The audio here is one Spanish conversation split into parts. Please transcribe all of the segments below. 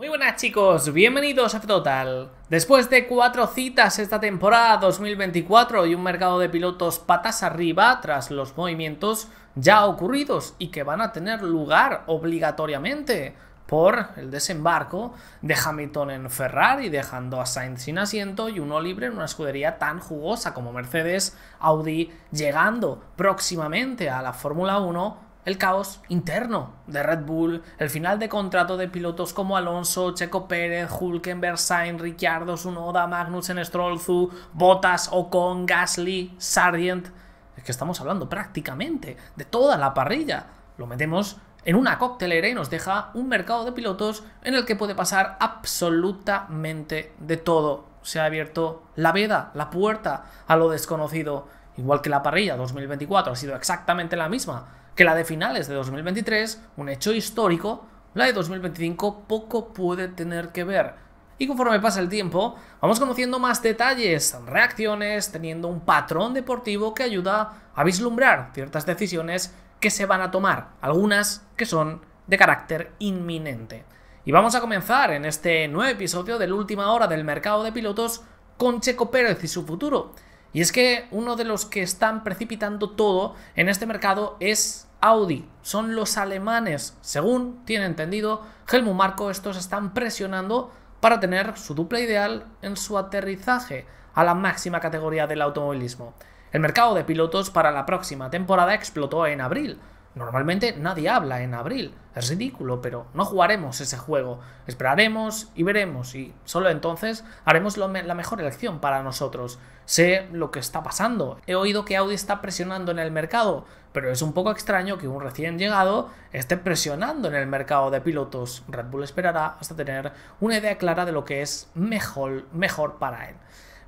Muy buenas chicos, bienvenidos a Total. Después de cuatro citas esta temporada 2024 y un mercado de pilotos patas arriba tras los movimientos ya ocurridos y que van a tener lugar obligatoriamente por el desembarco de Hamilton en Ferrari, dejando a Sainz sin asiento y uno libre en una escudería tan jugosa como Mercedes, Audi, llegando próximamente a la Fórmula 1 el caos interno de Red Bull, el final de contrato de pilotos como Alonso, Checo Pérez, Hulkenberg, Sainz, Ricciardo, Sunoda, Magnussen, Stroll, Zu, Bottas, Ocon, Gasly, Sargent. Es que estamos hablando prácticamente de toda la parrilla. Lo metemos en una cóctelera y nos deja un mercado de pilotos en el que puede pasar absolutamente de todo. Se ha abierto la veda, la puerta a lo desconocido. Igual que la parrilla 2024 ha sido exactamente la misma que la de finales de 2023, un hecho histórico, la de 2025 poco puede tener que ver. Y conforme pasa el tiempo, vamos conociendo más detalles, reacciones, teniendo un patrón deportivo que ayuda a vislumbrar ciertas decisiones que se van a tomar, algunas que son de carácter inminente. Y vamos a comenzar en este nuevo episodio del última hora del mercado de pilotos con Checo Pérez y su futuro. Y es que uno de los que están precipitando todo en este mercado es Audi. Son los alemanes, según tiene entendido Helmut Marco, estos están presionando para tener su dupla ideal en su aterrizaje a la máxima categoría del automovilismo. El mercado de pilotos para la próxima temporada explotó en abril, Normalmente nadie habla en abril, es ridículo, pero no jugaremos ese juego. Esperaremos y veremos y solo entonces haremos la mejor elección para nosotros. Sé lo que está pasando. He oído que Audi está presionando en el mercado, pero es un poco extraño que un recién llegado esté presionando en el mercado de pilotos. Red Bull esperará hasta tener una idea clara de lo que es mejor, mejor para él.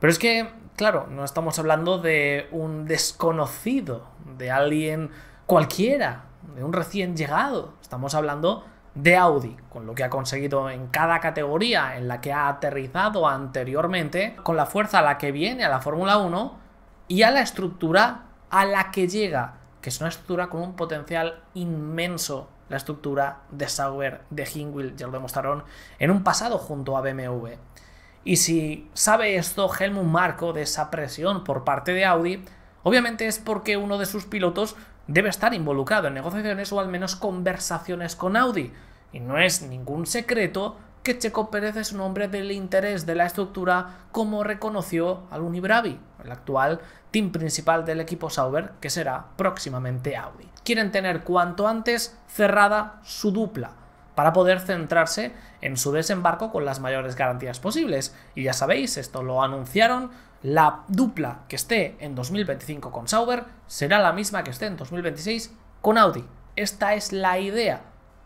Pero es que, claro, no estamos hablando de un desconocido, de alguien cualquiera, de un recién llegado. Estamos hablando de Audi, con lo que ha conseguido en cada categoría en la que ha aterrizado anteriormente, con la fuerza a la que viene a la Fórmula 1 y a la estructura a la que llega, que es una estructura con un potencial inmenso. La estructura de Sauber, de Hingwil, ya lo demostraron en un pasado junto a BMW. Y si sabe esto Helmut Marco de esa presión por parte de Audi, obviamente es porque uno de sus pilotos debe estar involucrado en negociaciones o al menos conversaciones con Audi. Y no es ningún secreto que Checo Pérez es un hombre del interés de la estructura, como reconoció al Unibravi, el actual team principal del equipo Sauber, que será próximamente Audi. Quieren tener cuanto antes cerrada su dupla para poder centrarse en su desembarco con las mayores garantías posibles. Y ya sabéis, esto lo anunciaron, la dupla que esté en 2025 con Sauber será la misma que esté en 2026 con Audi. Esta es la idea.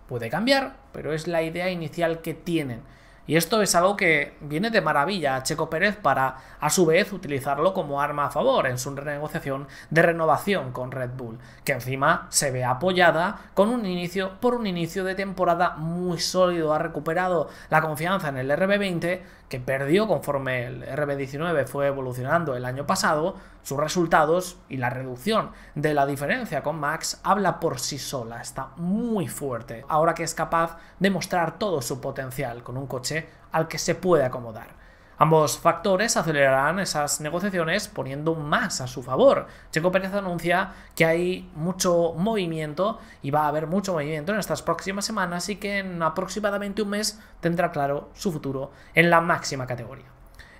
Puede cambiar, pero es la idea inicial que tienen. Y esto es algo que viene de maravilla a Checo Pérez para, a su vez, utilizarlo como arma a favor en su renegociación de renovación con Red Bull, que encima se ve apoyada con un inicio, por un inicio de temporada muy sólido. Ha recuperado la confianza en el RB20, que perdió conforme el RB19 fue evolucionando el año pasado. Sus resultados y la reducción de la diferencia con Max habla por sí sola, está muy fuerte. Ahora que es capaz de mostrar todo su potencial con un coche al que se puede acomodar. Ambos factores acelerarán esas negociaciones poniendo más a su favor. Checo Pérez anuncia que hay mucho movimiento y va a haber mucho movimiento en estas próximas semanas y que en aproximadamente un mes tendrá claro su futuro en la máxima categoría.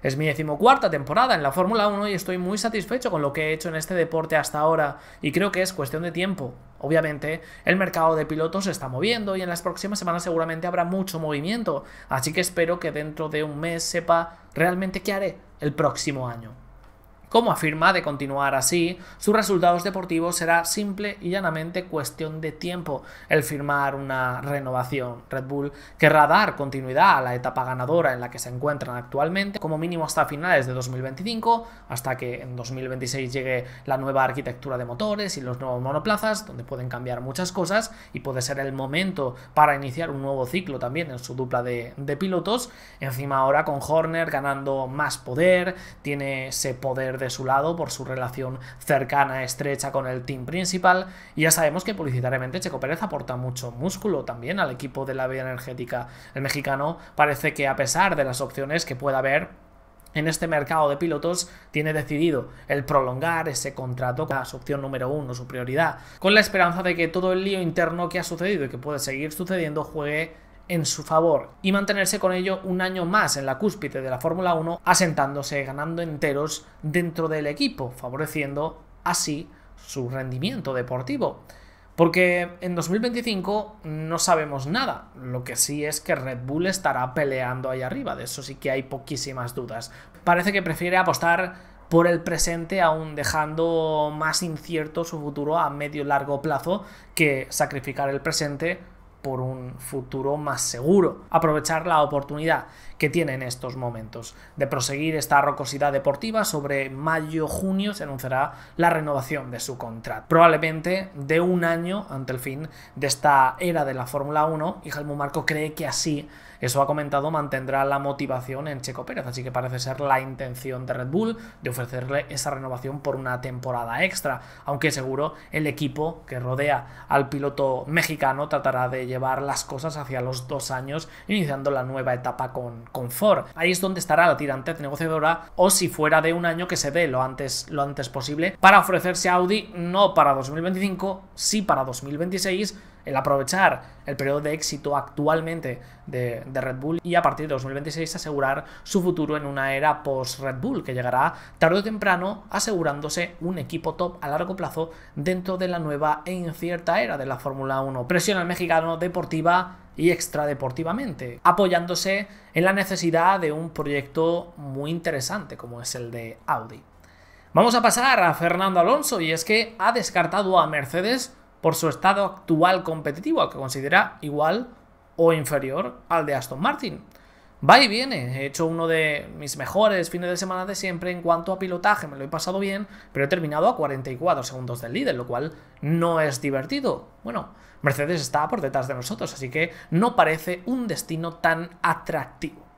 Es mi decimocuarta temporada en la Fórmula 1 y estoy muy satisfecho con lo que he hecho en este deporte hasta ahora y creo que es cuestión de tiempo. Obviamente, el mercado de pilotos se está moviendo y en las próximas semanas seguramente habrá mucho movimiento, así que espero que dentro de un mes sepa realmente qué haré el próximo año. Como afirma, de continuar así, sus resultados deportivos será simple y llanamente cuestión de tiempo el firmar una renovación. Red Bull querrá dar continuidad a la etapa ganadora en la que se encuentran actualmente, como mínimo hasta finales de 2025, hasta que en 2026 llegue la nueva arquitectura de motores y los nuevos monoplazas, donde pueden cambiar muchas cosas y puede ser el momento para iniciar un nuevo ciclo también en su dupla de, pilotos. Encima ahora con Horner ganando más poder, tiene ese poder de su lado por su relación cercana, estrecha con el team principal. Y ya sabemos que publicitariamente Checo Pérez aporta mucho músculo también al equipo de la vida energética. El mexicano parece que a pesar de las opciones que pueda haber, en este mercado de pilotos tiene decidido el prolongar ese contrato con su opción número uno, su prioridad, con la esperanza de que todo el lío interno que ha sucedido y que puede seguir sucediendo juegue en su favor y mantenerse con ello un año más en la cúspide de la Fórmula 1, asentándose, ganando enteros dentro del equipo, favoreciendo así su rendimiento deportivo. Porque en 2025 no sabemos nada, lo que sí es que Red Bull estará peleando ahí arriba, de eso sí que hay poquísimas dudas. Parece que prefiere apostar por el presente, aún dejando más incierto su futuro a medio largo plazo que sacrificar el presente por un futuro más seguro. Aprovechar la oportunidad que tiene en estos momentos. De proseguir esta rocosidad deportiva, sobre mayo-junio se anunciará la renovación de su contrato. Probablemente de un año ante el fin de esta era de la Fórmula 1 y Helmut Marco cree que así eso ha comentado mantendrá la motivación en Checo Pérez, así que parece ser la intención de Red Bull de ofrecerle esa renovación por una temporada extra, aunque seguro el equipo que rodea al piloto mexicano tratará de llevar las cosas hacia los dos años, iniciando la nueva etapa con, con Ford. Ahí es donde estará la tirante negociadora o si fuera de un año que se dé lo antes, lo antes posible para ofrecerse a Audi no para 2025, sí para 2026 el aprovechar el periodo de éxito actualmente de, Red Bull y a partir de 2026 asegurar su futuro en una era post-Red Bull que llegará tarde o temprano asegurándose un equipo top a largo plazo dentro de la nueva e incierta era de la Fórmula 1. Presiona al mexicano deportiva y extradeportivamente, apoyándose en la necesidad de un proyecto muy interesante como es el de Audi. Vamos a pasar a Fernando Alonso y es que ha descartado a Mercedes por su estado actual competitivo, que considera igual o inferior al de Aston Martin. Va y viene, he hecho uno de mis mejores fines de semana de siempre en cuanto a pilotaje, me lo he pasado bien, pero he terminado a 44 segundos del líder, lo cual no es divertido. Bueno, Mercedes está por detrás de nosotros, así que no parece un destino tan atractivo.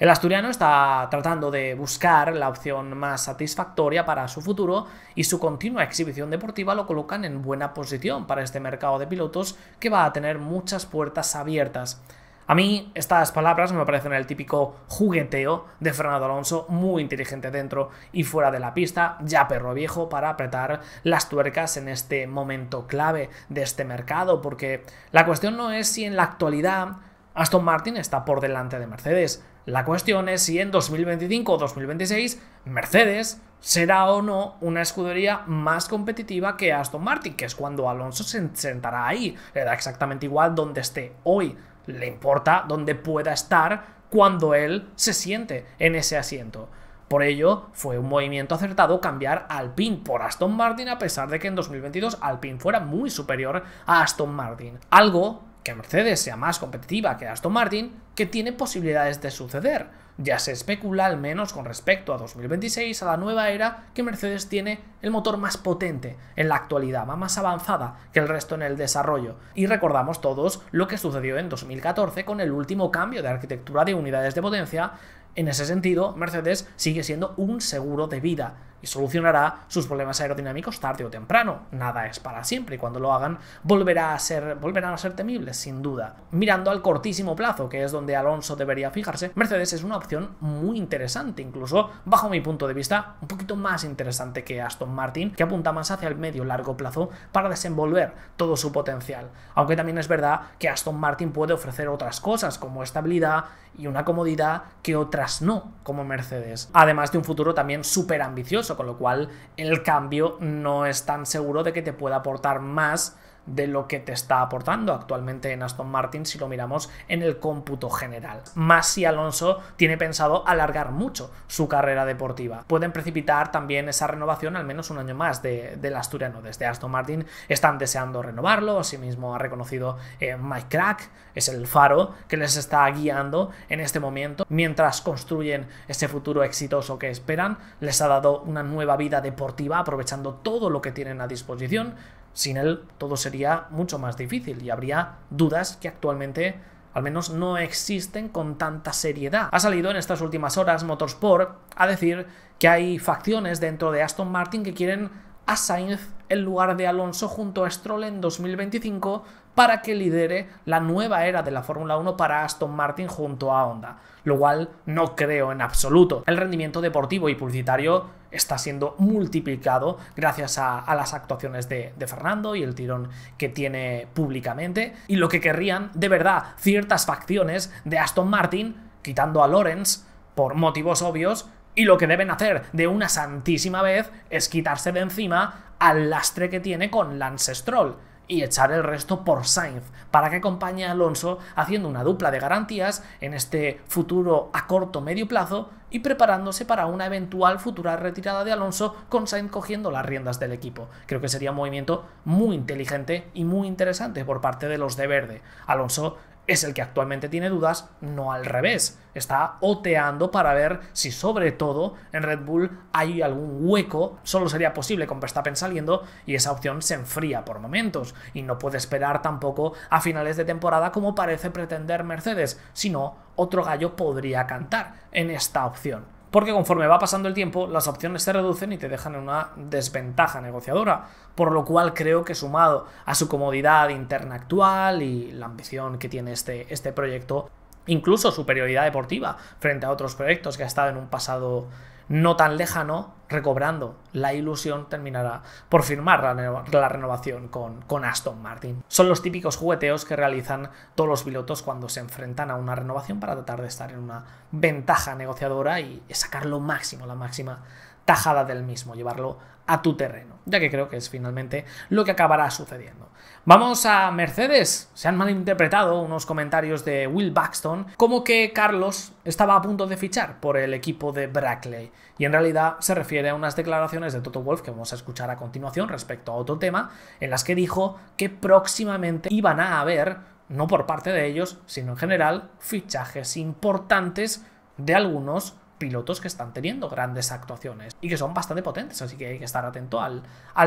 El asturiano está tratando de buscar la opción más satisfactoria para su futuro y su continua exhibición deportiva lo colocan en buena posición para este mercado de pilotos que va a tener muchas puertas abiertas. A mí estas palabras me parecen el típico jugueteo de Fernando Alonso, muy inteligente dentro y fuera de la pista, ya perro viejo para apretar las tuercas en este momento clave de este mercado, porque la cuestión no es si en la actualidad Aston Martin está por delante de Mercedes, la cuestión es si en 2025 o 2026 Mercedes será o no una escudería más competitiva que Aston Martin, que es cuando Alonso se sentará ahí. Le da exactamente igual donde esté hoy, le importa dónde pueda estar cuando él se siente en ese asiento. Por ello, fue un movimiento acertado cambiar Alpine por Aston Martin a pesar de que en 2022 Alpine fuera muy superior a Aston Martin. Algo que Mercedes sea más competitiva que Aston Martin, que tiene posibilidades de suceder. Ya se especula al menos con respecto a 2026, a la nueva era, que Mercedes tiene el motor más potente en la actualidad, va más avanzada que el resto en el desarrollo. Y recordamos todos lo que sucedió en 2014 con el último cambio de arquitectura de unidades de potencia. En ese sentido, Mercedes sigue siendo un seguro de vida y solucionará sus problemas aerodinámicos tarde o temprano. Nada es para siempre y cuando lo hagan volverá a ser, volverán a ser temibles, sin duda. Mirando al cortísimo plazo, que es donde Alonso debería fijarse, Mercedes es una opción muy interesante, incluso bajo mi punto de vista, un poquito más interesante que Aston Martin, que apunta más hacia el medio-largo plazo para desenvolver todo su potencial. Aunque también es verdad que Aston Martin puede ofrecer otras cosas como estabilidad y una comodidad que otras no, como Mercedes. Además de un futuro también súper ambicioso con lo cual el cambio no es tan seguro de que te pueda aportar más de lo que te está aportando actualmente en Aston Martin si lo miramos en el cómputo general. Más si Alonso tiene pensado alargar mucho su carrera deportiva. Pueden precipitar también esa renovación al menos un año más de, del asturiano. Desde Aston Martin están deseando renovarlo, asimismo ha reconocido eh, Mike Crack, es el faro que les está guiando en este momento. Mientras construyen ese futuro exitoso que esperan, les ha dado una nueva vida deportiva aprovechando todo lo que tienen a disposición sin él todo sería mucho más difícil y habría dudas que actualmente al menos no existen con tanta seriedad. Ha salido en estas últimas horas Motorsport a decir que hay facciones dentro de Aston Martin que quieren a Sainz en lugar de Alonso junto a Stroll en 2025 para que lidere la nueva era de la Fórmula 1 para Aston Martin junto a Honda, lo cual no creo en absoluto. El rendimiento deportivo y publicitario está siendo multiplicado gracias a, las actuaciones de, de, Fernando y el tirón que tiene públicamente. Y lo que querrían, de verdad, ciertas facciones de Aston Martin, quitando a Lawrence por motivos obvios, y lo que deben hacer de una santísima vez es quitarse de encima al lastre que tiene con Lance Stroll y echar el resto por Sainz, para que acompañe a Alonso haciendo una dupla de garantías en este futuro a corto medio plazo y preparándose para una eventual futura retirada de Alonso con Sainz cogiendo las riendas del equipo. Creo que sería un movimiento muy inteligente y muy interesante por parte de los de verde. Alonso es el que actualmente tiene dudas, no al revés. Está oteando para ver si sobre todo en Red Bull hay algún hueco. Solo sería posible con Verstappen saliendo y esa opción se enfría por momentos. Y no puede esperar tampoco a finales de temporada como parece pretender Mercedes, sino otro gallo podría cantar en esta opción porque conforme va pasando el tiempo, las opciones se reducen y te dejan en una desventaja negociadora, por lo cual creo que sumado a su comodidad interna actual y la ambición que tiene este, este proyecto, incluso superioridad deportiva frente a otros proyectos que ha estado en un pasado no tan lejano, recobrando la ilusión, terminará por firmar la, renovación con, Aston Martin. Son los típicos jugueteos que realizan todos los pilotos cuando se enfrentan a una renovación para tratar de estar en una ventaja negociadora y sacar lo máximo, la máxima tajada del mismo, llevarlo a tu terreno, ya que creo que es finalmente lo que acabará sucediendo. Vamos a Mercedes. Se han malinterpretado unos comentarios de Will Buxton como que Carlos estaba a punto de fichar por el equipo de Brackley y en realidad se refiere a unas declaraciones de Toto Wolf que vamos a escuchar a continuación respecto a otro tema en las que dijo que próximamente iban a haber, no por parte de ellos, sino en general, fichajes importantes de algunos pilotos que están teniendo grandes actuaciones y que son bastante potentes, así que hay que estar atento al,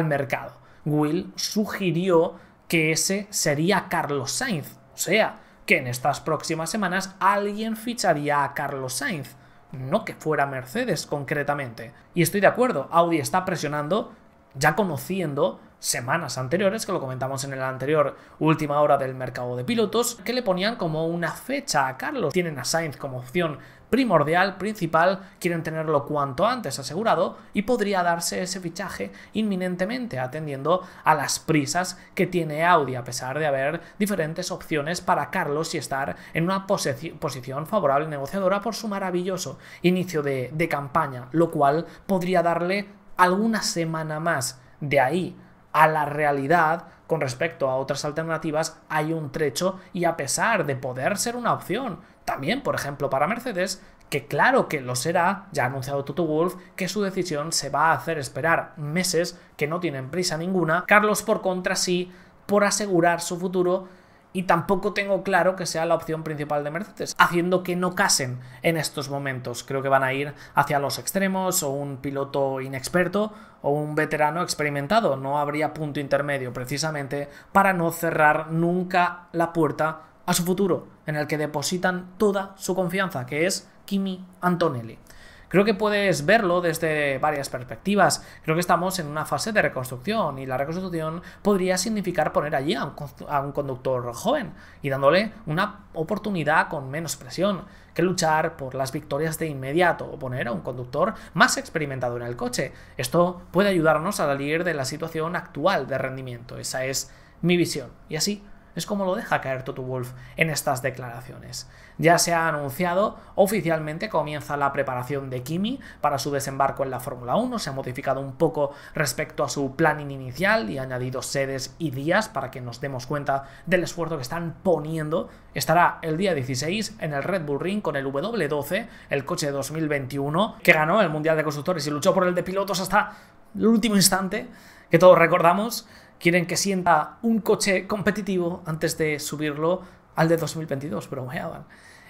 mercado. Will sugirió que ese sería Carlos Sainz, o sea, que en estas próximas semanas alguien ficharía a Carlos Sainz, no que fuera Mercedes concretamente. Y estoy de acuerdo, Audi está presionando, ya conociendo semanas anteriores, que lo comentamos en el anterior última hora del mercado de pilotos, que le ponían como una fecha a Carlos. Tienen a Sainz como opción primordial, principal, quieren tenerlo cuanto antes asegurado y podría darse ese fichaje inminentemente, atendiendo a las prisas que tiene Audi, a pesar de haber diferentes opciones para Carlos y estar en una posición favorable negociadora por su maravilloso inicio de, campaña, lo cual podría darle alguna semana más. De ahí a la realidad con respecto a otras alternativas hay un trecho y a pesar de poder ser una opción también, por ejemplo, para Mercedes, que claro que lo será, ya ha anunciado Toto Wolf que su decisión se va a hacer esperar meses, que no tienen prisa ninguna. Carlos, por contra, sí, por asegurar su futuro y tampoco tengo claro que sea la opción principal de Mercedes, haciendo que no casen en estos momentos. Creo que van a ir hacia los extremos o un piloto inexperto o un veterano experimentado. No habría punto intermedio precisamente para no cerrar nunca la puerta a su futuro, en el que depositan toda su confianza, que es Kimi Antonelli. Creo que puedes verlo desde varias perspectivas. Creo que estamos en una fase de reconstrucción y la reconstrucción podría significar poner allí a un, conductor joven y dándole una oportunidad con menos presión que luchar por las victorias de inmediato o poner a un conductor más experimentado en el coche. Esto puede ayudarnos a salir de la situación actual de rendimiento. Esa es mi visión. Y así es como lo deja caer Toto Wolf en estas declaraciones. Ya se ha anunciado, oficialmente comienza la preparación de Kimi para su desembarco en la Fórmula 1, se ha modificado un poco respecto a su planning inicial y ha añadido sedes y días para que nos demos cuenta del esfuerzo que están poniendo. Estará el día 16 en el Red Bull Ring con el W12, el coche de 2021, que ganó el Mundial de Constructores y luchó por el de pilotos hasta el último instante, que todos recordamos quieren que sienta un coche competitivo antes de subirlo al de 2022, bromeaban.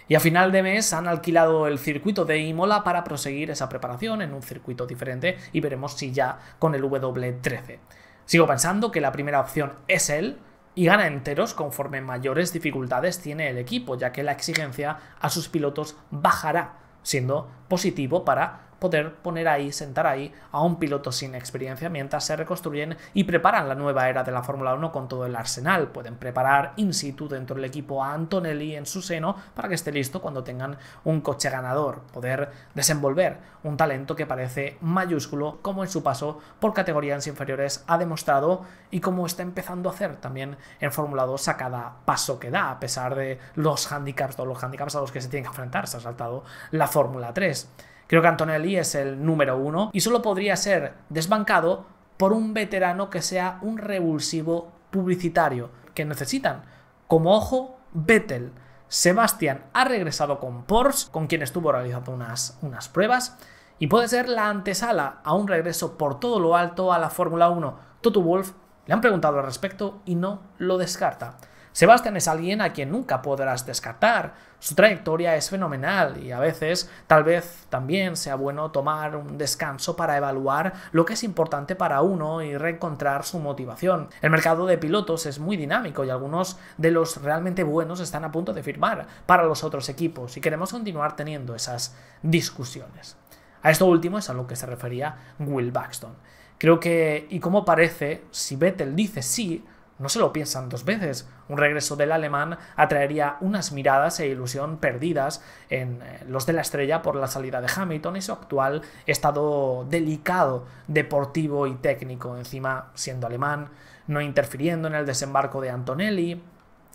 Y a final de mes han alquilado el circuito de Imola para proseguir esa preparación en un circuito diferente y veremos si ya con el W13. Sigo pensando que la primera opción es él y gana enteros conforme mayores dificultades tiene el equipo, ya que la exigencia a sus pilotos bajará, siendo positivo para poder poner ahí, sentar ahí a un piloto sin experiencia mientras se reconstruyen y preparan la nueva era de la Fórmula 1 con todo el arsenal. Pueden preparar in situ dentro del equipo a Antonelli en su seno para que esté listo cuando tengan un coche ganador, poder desenvolver un talento que parece mayúsculo como en su paso por categorías inferiores ha demostrado y como está empezando a hacer también en Fórmula 2 a cada paso que da, a pesar de los handicaps, todos los handicaps a los que se tiene que enfrentar, se ha saltado la Fórmula 3. Creo que Antonelli es el número uno y solo podría ser desbancado por un veterano que sea un revulsivo publicitario que necesitan. Como ojo, Vettel. Sebastián ha regresado con Porsche, con quien estuvo realizando unas, unas pruebas, y puede ser la antesala a un regreso por todo lo alto a la Fórmula 1. Toto Wolf le han preguntado al respecto y no lo descarta. Sebastian es alguien a quien nunca podrás descartar. Su trayectoria es fenomenal y a veces tal vez también sea bueno tomar un descanso para evaluar lo que es importante para uno y reencontrar su motivación. El mercado de pilotos es muy dinámico y algunos de los realmente buenos están a punto de firmar para los otros equipos y queremos continuar teniendo esas discusiones. A esto último es a lo que se refería Will Baxton. Creo que, y como parece, si Vettel dice sí, no se lo piensan dos veces. Un regreso del alemán atraería unas miradas e ilusión perdidas en eh, los de la estrella por la salida de Hamilton y su actual estado delicado deportivo y técnico, encima siendo alemán, no interfiriendo en el desembarco de Antonelli,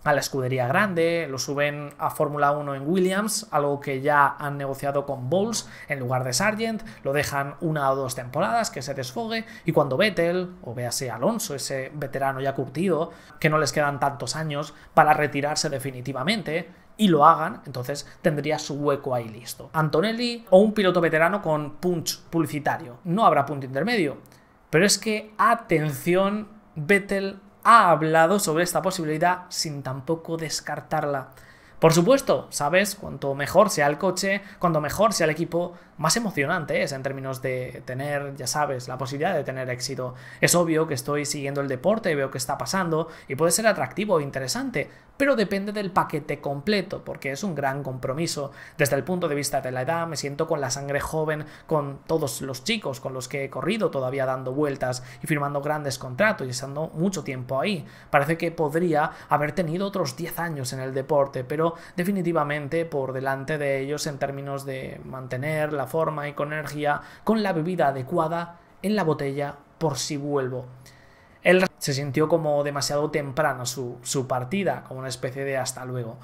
a la escudería grande, lo suben a Fórmula 1 en Williams, algo que ya han negociado con Bowles en lugar de Sargent, lo dejan una o dos temporadas, que se desfogue, y cuando Vettel, o véase Alonso, ese veterano ya curtido, que no les quedan tantos años para retirarse definitivamente, y lo hagan, entonces tendría su hueco ahí listo. Antonelli o un piloto veterano con punch publicitario. No habrá punto intermedio. Pero es que, atención, Vettel ha hablado sobre esta posibilidad sin tampoco descartarla. Por supuesto, sabes, cuanto mejor sea el coche, cuanto mejor sea el equipo, más emocionante es en términos de tener, ya sabes, la posibilidad de tener éxito. Es obvio que estoy siguiendo el deporte, veo que está pasando y puede ser atractivo e interesante, pero depende del paquete completo, porque es un gran compromiso. Desde el punto de vista de la edad, me siento con la sangre joven, con todos los chicos con los que he corrido todavía dando vueltas y firmando grandes contratos y estando mucho tiempo ahí. Parece que podría haber tenido otros 10 años en el deporte, pero definitivamente por delante de ellos en términos de mantener la forma y con energía, con la bebida adecuada en la botella por si vuelvo. Él se sintió como demasiado temprano su, partida, como una especie de hasta luego.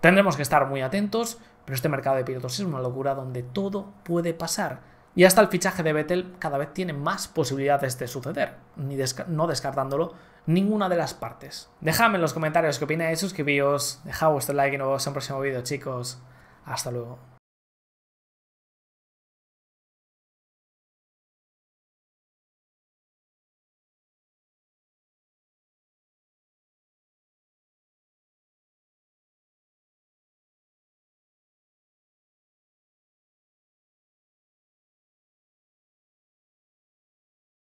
Tendremos que estar muy atentos, pero este mercado de pilotos es una locura donde todo puede pasar. Y hasta el fichaje de Vettel cada vez tiene más posibilidades de suceder, ni no descartándolo ninguna de las partes. Dejadme en los comentarios qué opináis, suscribíos, dejad vuestro like y nos vemos en un próximo vídeo, chicos. Hasta luego.